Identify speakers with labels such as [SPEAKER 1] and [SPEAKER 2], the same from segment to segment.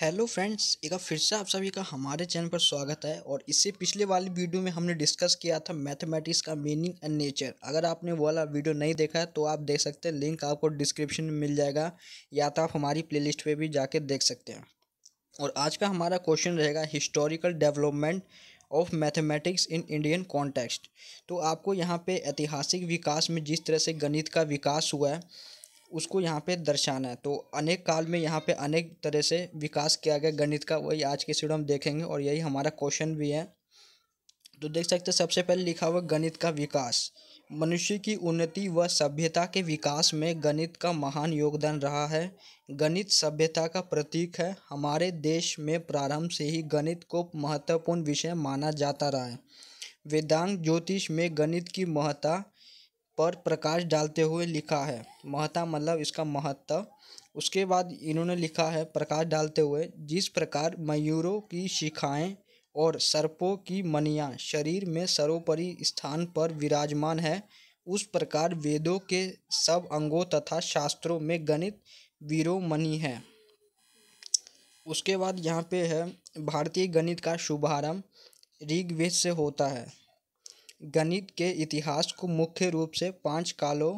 [SPEAKER 1] hello friends एक बार फिर से आप सभी का हमारे चैनल पर स्वागत है और इससे पिछले वाली वीडियो में हमने डिस्कस किया था मैथमेटिक्स का मीनिंग एंड नेचर अगर आपने वाला वीडियो नहीं देखा है तो आप देख सकते हैं लिंक आपको डिस्क्रिप्शन में मिल जाएगा या तो आप हमारी प्लेलिस्ट पे भी जाके देख सकते हैं और आज का हमारा क्वेश्चन रहेगा historical development of mathematics in Indian context तो आपको यहाँ पर ऐतिहासिक विकास में जिस तरह से गणित का विकास हुआ है उसको यहाँ पे दर्शाना है तो अनेक काल में यहाँ पे अनेक तरह से विकास किया गया गणित का वही आज के वीडियो हम देखेंगे और यही हमारा क्वेश्चन भी है तो देख सकते हैं सबसे पहले लिखा हुआ गणित का विकास मनुष्य की उन्नति व सभ्यता के विकास में गणित का महान योगदान रहा है गणित सभ्यता का प्रतीक है हमारे देश में प्रारंभ से ही गणित को महत्वपूर्ण विषय माना जाता रहा है वेदांग ज्योतिष में गणित की महत्ता पर प्रकाश डालते हुए लिखा है महता मतलब इसका महत्व उसके बाद इन्होंने लिखा है प्रकाश डालते हुए जिस प्रकार मयूरों की शिखाएं और सर्पों की मनिया शरीर में सर्वोपरि स्थान पर विराजमान है उस प्रकार वेदों के सब अंगों तथा शास्त्रों में गणित वीरोमणि है उसके बाद यहाँ पे है भारतीय गणित का शुभारंभ ऋग्वेद से होता है गणित के इतिहास को मुख्य रूप से पांच कालों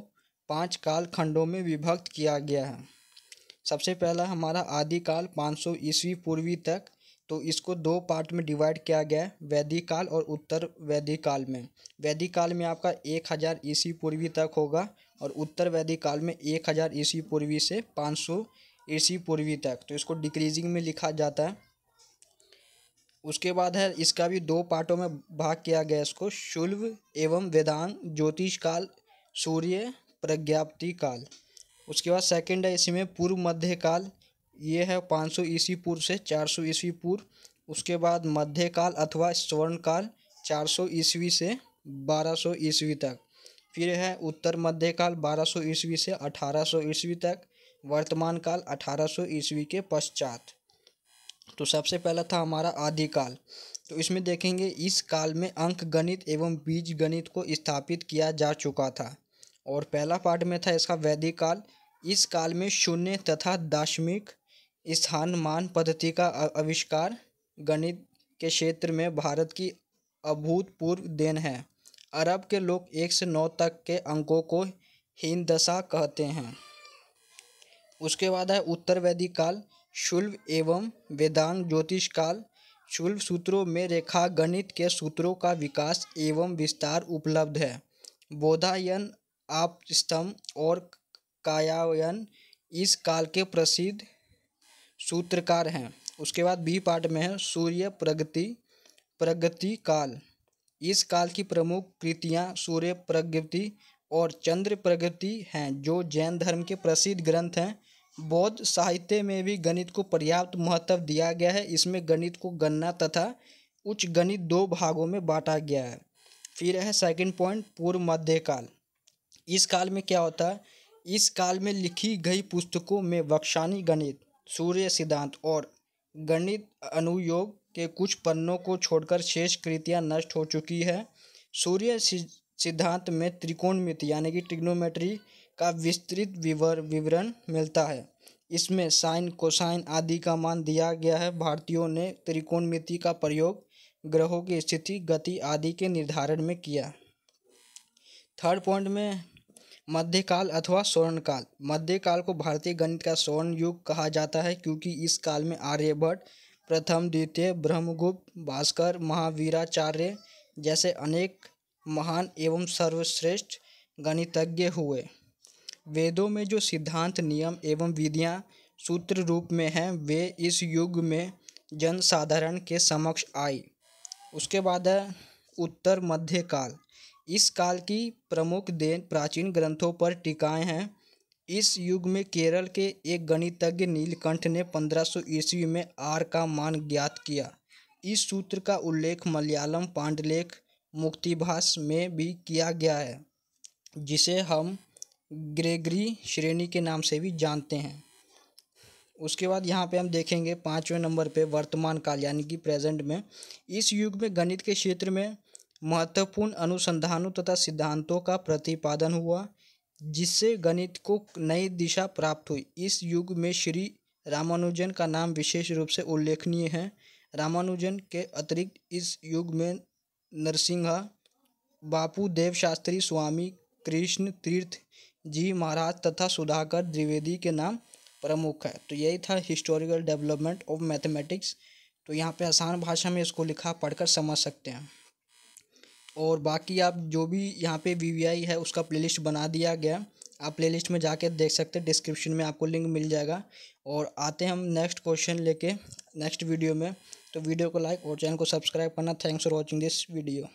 [SPEAKER 1] पांच खंडों में विभक्त किया गया है सबसे पहला हमारा आदिकाल 500 ईस्वी पूर्वी तक तो इसको दो पार्ट में डिवाइड किया गया है वैदिक काल और उत्तर वैदिक काल में वैदिक काल में आपका एक हज़ार ईस्वी पूर्वी तक होगा और उत्तर वैदिक काल में एक हज़ार ईस्वी पूर्वी से पाँच सौ ईस्वी पूर्वी तक तो इसको डिक्रीजिंग में लिखा जाता है उसके बाद है इसका भी दो पार्टों में भाग किया गया इसको शुल्व एवं वेदांग ज्योतिष काल सूर्य प्रज्ञाप्ति काल उसके बाद सेकंड है इसमें पूर्व मध्य काल ये है 500 ईस्वी पूर्व से 400 ईस्वी पूर्व उसके बाद मध्य काल अथवा स्वर्ण काल सौ ईस्वी से 1200 ईस्वी तक फिर है उत्तर मध्य काल सौ ईस्वी से 1800 ईस्वी तक वर्तमान काल सौ ईस्वी के पश्चात तो सबसे पहला था हमारा आदिकाल तो इसमें देखेंगे इस काल में अंक गणित एवं बीज गणित को स्थापित किया जा चुका था और पहला पार्ट में था इसका वैदिक काल इस काल में शून्य तथा दार्शनिक स्थान मान पद्धति का आविष्कार गणित के क्षेत्र में भारत की अभूतपूर्व देन है अरब के लोग एक से नौ तक के अंकों को हिंदशा कहते हैं उसके बाद है उत्तर वैदिक काल शुल्व एवं वेदांग ज्योतिषकाल शुल्व सूत्रों में रेखा गणित के सूत्रों का विकास एवं विस्तार उपलब्ध है बोधायन आप स्तंभ और कायायन इस काल के प्रसिद्ध सूत्रकार हैं उसके बाद बी पार्ट में है सूर्य प्रगति प्रगति काल इस काल की प्रमुख कृतियाँ सूर्य प्रगति और चंद्र प्रगति हैं जो जैन धर्म के प्रसिद्ध ग्रंथ हैं बौद्ध साहित्य में भी गणित को पर्याप्त महत्व दिया गया है इसमें गणित को गणना तथा उच्च गणित दो भागों में बांटा गया है फिर है सेकंड पॉइंट पूर्व मध्यकाल इस काल में क्या होता है इस काल में लिखी गई पुस्तकों में वक्षानी गणित सूर्य सिद्धांत और गणित अनुयोग के कुछ पन्नों को छोड़कर शेष कृतियाँ नष्ट हो चुकी है सूर्य सिद्धांत में त्रिकोणमिति यानी कि ट्रिग्नोमेट्री का विस्तृत विवर विवरण मिलता है इसमें साइन कोसाइन आदि का मान दिया गया है भारतीयों ने त्रिकोणमिति का प्रयोग ग्रहों की स्थिति गति आदि के निर्धारण में किया थर्ड पॉइंट में मध्यकाल अथवा स्वर्णकाल मध्यकाल को भारतीय गणित का स्वर्ण युग कहा जाता है क्योंकि इस काल में आर्यभट्ट प्रथम द्वितीय ब्रह्मगुप्त भास्कर महावीराचार्य जैसे अनेक महान एवं सर्वश्रेष्ठ गणितज्ञ हुए वेदों में जो सिद्धांत नियम एवं विधियाँ सूत्र रूप में हैं वे इस युग में जन साधारण के समक्ष आई उसके बाद है उत्तर मध्य काल इस काल की प्रमुख देन प्राचीन ग्रंथों पर टिकाएँ हैं इस युग में केरल के एक गणितज्ञ नीलकंठ ने 1500 ईस्वी में आर का मान ज्ञात किया इस सूत्र का उल्लेख मलयालम पांडलेख मुक्तिभाष में भी किया गया है जिसे हम ग्रेगरी श्रेणी के नाम से भी जानते हैं उसके बाद यहाँ पे हम देखेंगे पाँचवें नंबर पे वर्तमान काल यानी कि प्रेजेंट में इस युग में गणित के क्षेत्र में महत्वपूर्ण अनुसंधानों तथा सिद्धांतों का प्रतिपादन हुआ जिससे गणित को नई दिशा प्राप्त हुई इस युग में श्री रामानुजन का नाम विशेष रूप से उल्लेखनीय है रामानुजन के अतिरिक्त इस युग में नरसिंहा बापू देव शास्त्री स्वामी कृष्ण तीर्थ जी महाराज तथा सुधाकर द्विवेदी के नाम प्रमुख है तो यही था हिस्टोरिकल डेवलपमेंट ऑफ मैथमेटिक्स तो यहाँ पे आसान भाषा में इसको लिखा पढ़कर समझ सकते हैं और बाकी आप जो भी यहाँ पे वी है उसका प्लेलिस्ट बना दिया गया आप प्लेलिस्ट में जाके देख सकते हैं डिस्क्रिप्शन में आपको लिंक मिल जाएगा और आते हैं हम नेक्स्ट क्वेश्चन लेके नेक्स्ट वीडियो में तो वीडियो को लाइक और चैनल को सब्सक्राइब करना thanks for watching this video